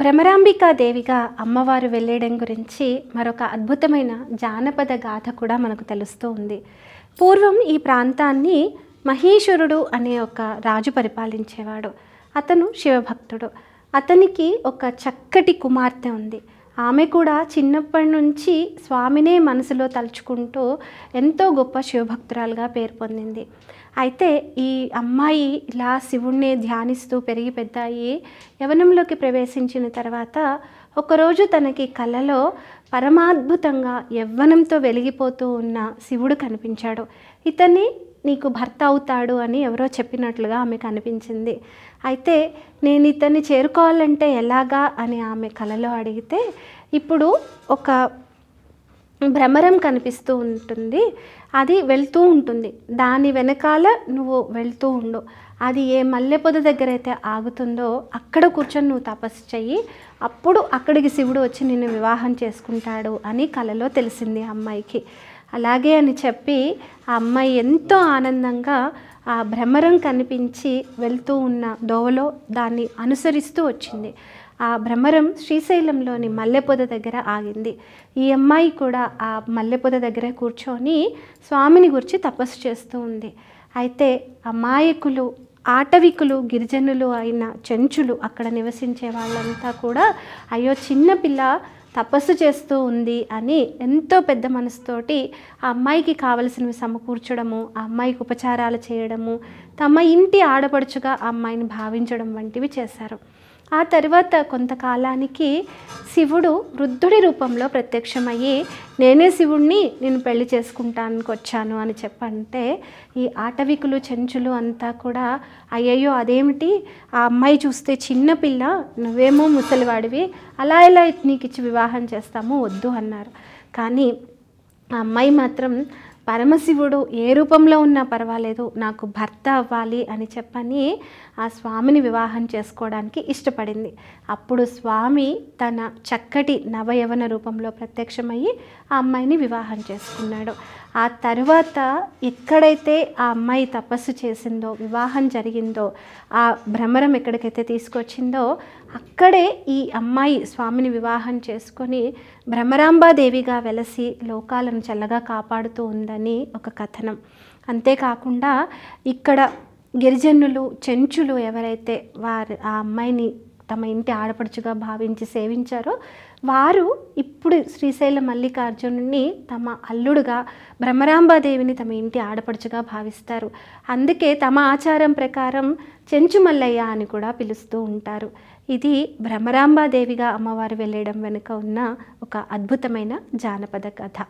భ్రమరాంబికాదేవిగా అమ్మవారు వెళ్ళేయడం గురించి మరొక అద్భుతమైన జానపద గాథ కూడా మనకు తెలుస్తూ ఉంది పూర్వం ఈ ప్రాంతాన్ని మహేశ్వరుడు అనే ఒక రాజు పరిపాలించేవాడు అతను శివభక్తుడు అతనికి ఒక చక్కటి కుమార్తె ఉంది ఆమె కూడా చిన్నప్పటి నుంచి స్వామినే మనసులో తలుచుకుంటూ ఎంతో గొప్ప శివభక్తురాలుగా పేరు పొందింది అయితే ఈ అమ్మాయి ఇలా శివుణ్ణి ధ్యానిస్తూ పెరిగి పెద్ద అయ్యి యవనంలోకి ప్రవేశించిన తర్వాత ఒకరోజు తనకి కలలో పరమాద్భుతంగా యవ్వనంతో వెలిగిపోతూ ఉన్న శివుడు కనిపించాడు ఇతన్ని నీకు భర్త అవుతాడు అని ఎవరో చెప్పినట్లుగా ఆమెకు అనిపించింది అయితే నేను ఇతన్ని చేరుకోవాలంటే ఎలాగా అని ఆమె కలలో అడిగితే ఇప్పుడు ఒక భ్రమరం కనిపిస్తూ ఉంటుంది అది వెళ్తూ ఉంటుంది దాని వెనకాల నువ్వు వెళ్తూ ఉండు అది ఏ మల్లెపొద దగ్గర అయితే ఆగుతుందో అక్కడ కూర్చొని నువ్వు తపస్సు చెయ్యి అప్పుడు అక్కడికి శివుడు వచ్చి నిన్ను వివాహం చేసుకుంటాడు అని కలలో తెలిసింది అమ్మాయికి అలాగే అని చెప్పి ఆ అమ్మాయి ఎంతో ఆనందంగా ఆ భ్రమరం కనిపించి వెళ్తూ ఉన్న దోవలో దాన్ని అనుసరిస్తూ వచ్చింది ఆ భ్రమరం శ్రీశైలంలోని మల్లెపొద దగ్గర ఆగింది ఈ అమ్మాయి కూడా ఆ మల్లెపొద దగ్గర కూర్చొని స్వామిని గురించి తపస్సు చేస్తూ ఉంది అయితే అమాయకులు ఆటవికులు గిరిజనులు అయిన చెంచులు అక్కడ నివసించే వాళ్ళంతా కూడా అయ్యో చిన్నపిల్ల తపస్సు చేస్తూ ఉంది అని ఎంతో పెద్ద మనసుతోటి ఆ అమ్మాయికి కావలసినవి సమకూర్చడము ఆ అమ్మాయికి ఉపచారాలు చేయడము తమ ఇంటి ఆడపడుచుగా ఆ అమ్మాయిని భావించడం వంటివి చేశారు ఆ తర్వాత కొంతకాలానికి శివుడు వృద్ధుడి రూపంలో ప్రత్యక్షమయ్యి నేనే శివుణ్ణి నేను పెళ్లి చేసుకుంటానికి వచ్చాను అని చెప్పంటే ఈ ఆటవికులు చెంచులు అంతా కూడా అయ్యయ్యో అదేమిటి ఆ అమ్మాయి చూస్తే చిన్నపిల్ల నువ్వేమో ముసలివాడివి అలా ఎలా నీకు ఇచ్చి వివాహం చేస్తాము వద్దు అన్నారు కానీ ఆ అమ్మాయి మాత్రం పరమశివుడు ఏ రూపంలో ఉన్నా పర్వాలేదు నాకు భర్త అవ్వాలి అని చెప్పని ఆ స్వామిని వివాహం చేసుకోవడానికి ఇష్టపడింది అప్పుడు స్వామి తన చక్కటి నవయవన రూపంలో ప్రత్యక్షమయ్యి ఆ అమ్మాయిని వివాహం చేసుకున్నాడు ఆ తర్వాత ఎక్కడైతే ఆ అమ్మాయి తపస్సు చేసిందో వివాహం జరిగిందో ఆ భ్రమరం ఎక్కడికైతే తీసుకొచ్చిందో అక్కడే ఈ అమ్మాయి స్వామిని వివాహం చేసుకొని భ్రమరాంబాదేవిగా వెలసి లోకాలను చల్లగా కాపాడుతూ ఉందని అని ఒక కథనం అంతేకాకుండా ఇక్కడ గిరిజనులు చెంచులు ఎవరైతే వారు ఆ అమ్మాయిని తమ ఇంటి ఆడపడుచుగా భావించి సేవించారో వారు ఇప్పుడు శ్రీశైల మల్లికార్జునుడిని తమ అల్లుడుగా బ్రహ్మరాంబాదేవిని తమ ఇంటి ఆడపడుచుగా భావిస్తారు అందుకే తమ ఆచారం ప్రకారం చెంచు మల్లయ్య అని కూడా పిలుస్తూ ఉంటారు ఇది భ్రమరాంబాదేవిగా అమ్మవారు వెళ్ళడం వెనుక ఉన్న ఒక అద్భుతమైన జానపద కథ